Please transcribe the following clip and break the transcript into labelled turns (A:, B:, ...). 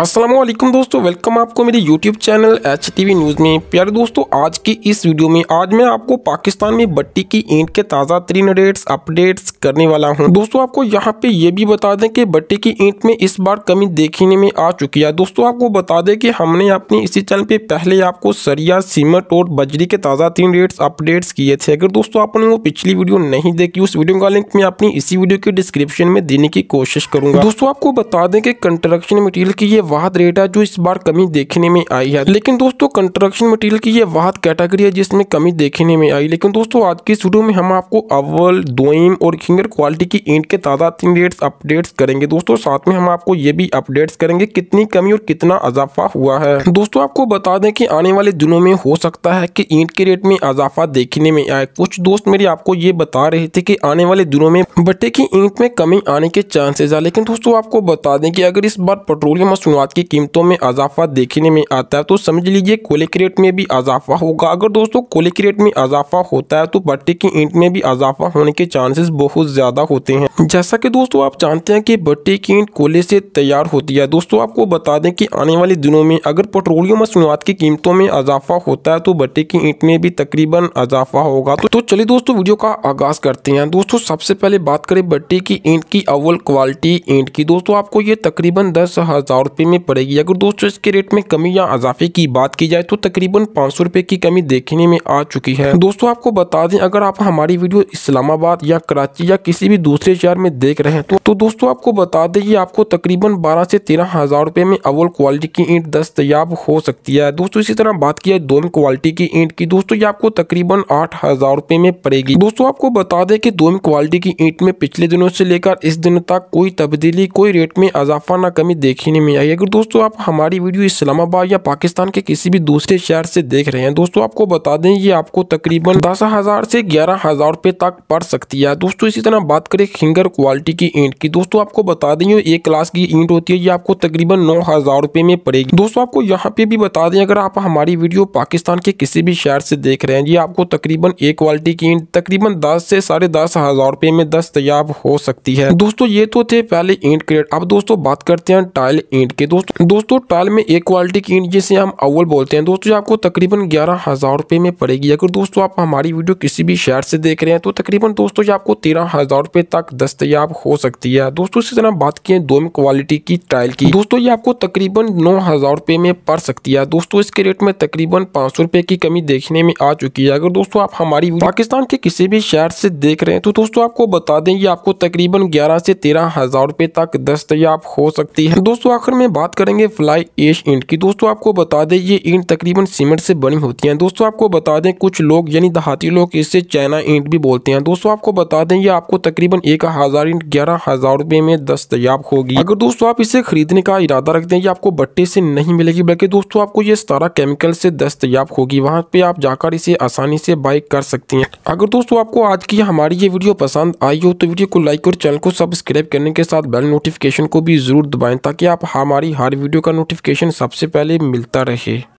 A: असलम दोस्तों वेलकम आपको मेरे YouTube चैनल एच न्यूज़ में प्यारे दोस्तों आज की इस वीडियो में आज मैं आपको पाकिस्तान में बट्टी की ईंट के ताज़ा तरीन रेट्स अपडेट्स करने वाला हूं दोस्तों आपको यहां पे ये भी बता दें कि बट्टी की ईंट में इस बार कमी देखने में आ चुकी है दोस्तों आपको बता दें कि हमने अपने इसी चैनल पर पहले आपको सरिया सीमट और बजरी के ताज़ा तीन रेट्स अपडेट्स किए थे अगर दोस्तों आपने वो पिछली वीडियो नहीं देखी उस वीडियो का लिंक मैं अपनी इसी वीडियो के डिस्क्रिप्शन में देने की कोशिश करूँगा दोस्तों आपको बता दें कि कंस्ट्रक्शन मटीरियल की ये वाहत रेट है जो इस बार कमी देखने में आई है लेकिन दोस्तों कंस्ट्रक्शन मटेरियल की ये वाहत कैटेगरी है जिसमें कमी देखने में आई लेकिन दोस्तों आज की इस में हम आपको अव्वल दोइम और खिंगर क्वालिटी की ईंट के ताज़ा तीन रेट्स अपडेट्स करेंगे दोस्तों साथ में हम आपको ये भी अपडेट्स करेंगे कितनी कमी और कितना अजाफा हुआ है दोस्तों आपको बता दें कि आने वाले दिनों में हो सकता है कि ईंट के रेट में अजाफा देखने में आए कुछ दोस्त मेरे आपको ये बता रहे थे कि आने वाले दिनों में बट्टे की ईंट में कमी आने के चांसेज है लेकिन दोस्तों आपको बता दें कि अगर इस बार पेट्रोलियम और अनुवाद की कीमतों में अजाफा देखने में आता है तो समझ लीजिए कोले के रेट में भी अजाफा होगा अगर दोस्तों कोले के रेट में अजाफा होता है तो भट्टे की ईंट में भी अजाफा होने के चांसेस बहुत ज़्यादा होते हैं जैसा कि दोस्तों आप जानते हैं कि भट्टे की ईंट कोले से तैयार होती है दोस्तों आपको बता दें कि आने वाले दिनों में अगर पेट्रोलियम मसनूआत की कीमतों में अजाफा होता है तो भट्टे की ईंट में भी तकरीबन अजाफा होगा तो, तो, चलिए दोस्तों वीडियो का आगाज करते हैं दोस्तों सबसे पहले बात करें भट्टे की ईंट की अव्वल क्वालिटी ईंट की दोस्तों आपको ये तकरीबन दस हज़ार रुपए रुपये में पड़ेगी अगर दोस्तों इसके रेट में कमी या अजाफे की बात की जाए तो तकरीबन पाँच सौ रुपये की कमी देखने में आ चुकी है दोस्तों आपको बता दें अगर आप हमारी वीडियो इस्लामाबाद या कराची या किसी भी दूसरे शहर में देख रहे हैं तो, तो दोस्तों आपको बता दें ये आपको तकरीबन बारह से तेरह हजार रुपये में अव्वल क्वालिटी की ईंट दस्तयाब हो सकती है दोस्तों इसी तरह बात की जाए दोम क्वालिटी की ईंट की दोस्तों ये आपको तकरीबन आठ हजार रुपये में पड़ेगी दोस्तों आपको बता दें कि दोम क्वालिटी की ईंट में पिछले दिनों से लेकर इस दिन तक कोई तब्दीली कोई रेट में इजाफा न कमी देखने में आई अगर दोस्तों आप हमारी वीडियो इस्लामाबाद या पाकिस्तान के किसी भी दूसरे शहर से देख रहे हैं दोस्तों आपको बता दें ये आपको तकरीबन दस हज़ार से ग्यारह हज़ार रुपए तक पड़ सकती है दोस्तों इसी तरह बात करें फिंगर क्वालिटी की ईंट की दोस्तों आपको बता दें ये एक क्लास की ईंट होती है ये आपको तकरीबन नौ हज़ार में पड़ेगी दोस्तों आपको यहाँ पे भी बता दें अगर आप हमारी वीडियो पाकिस्तान के किसी भी शहर से देख रहे हैं ये आपको तकरीबन एक क्वालिटी की ईंट तकरीबन दस से साढ़े दस हज़ार रुपये में दस्तयाब हो सकती है दोस्तों ये तो थे पहले ईंट क्रेट अब दोस्तों बात करते हैं टाइल ईंट के सकती है दोस्तों दोस्तों टाल में एक क्वालिटी की ईंट जिसे हम अव्वल बोलते हैं दोस्तों आपको तकरीबन ग्यारह हज़ार रुपए में पड़ेगी अगर दोस्तों आप हमारी वीडियो किसी भी शहर से देख रहे हैं तो तकरीबन दोस्तों आपको तेरह हज़ार रुपए तक दस्तयाब हो सकती है दोस्तों इसी तरह बात किए दो क्वालिटी की टाइल की दोस्तों ये आपको तकरीबन नौ हज़ार रुपए में पड़ सकती है दोस्तों इसके रेट में तकरीबन पांच सौ रुपये की कमी देखने में आ चुकी है अगर दोस्तों आप हमारी पाकिस्तान के किसी भी शहर से देख रहे हैं तो दोस्तों आपको बता दें ये आपको तकरीबन ग्यारह से तेरह हज़ार रुपए तक दस्तयाब हो सकती है दोस्तों आखिर में बात करेंगे फ्लाई एश ईंट की दोस्तों आपको बता दें ये ईंट तकरीबन सीमेंट से बनी होती हैं दोस्तों आपको बता दें कुछ लोग यानी दहाती लोग इसे चाइना ईंट भी बोलते हैं दोस्तों आपको बता दें ये आपको तकरीबन एक हज़ार ईंट ग्यारह हज़ार रुपये में दस्तयाब होगी अगर दोस्तों आप इसे खरीदने का इरादा रखते हैं ये आपको बट्टे से नहीं मिलेगी बल्कि दोस्तों आपको ये सतारा केमिकल से दस्तयाब होगी वहाँ पे आप जाकर इसे आसानी से बाई कर सकती हैं अगर दोस्तों आपको आज की हमारी ये वीडियो पसंद आई हो तो वीडियो को लाइक और चैनल को सब्सक्राइब करने के साथ बेल नोटिफिकेशन को भी जरूर दबाएं ताकि आप हमारे हमारी हर वीडियो का नोटिफिकेशन सबसे पहले मिलता रहे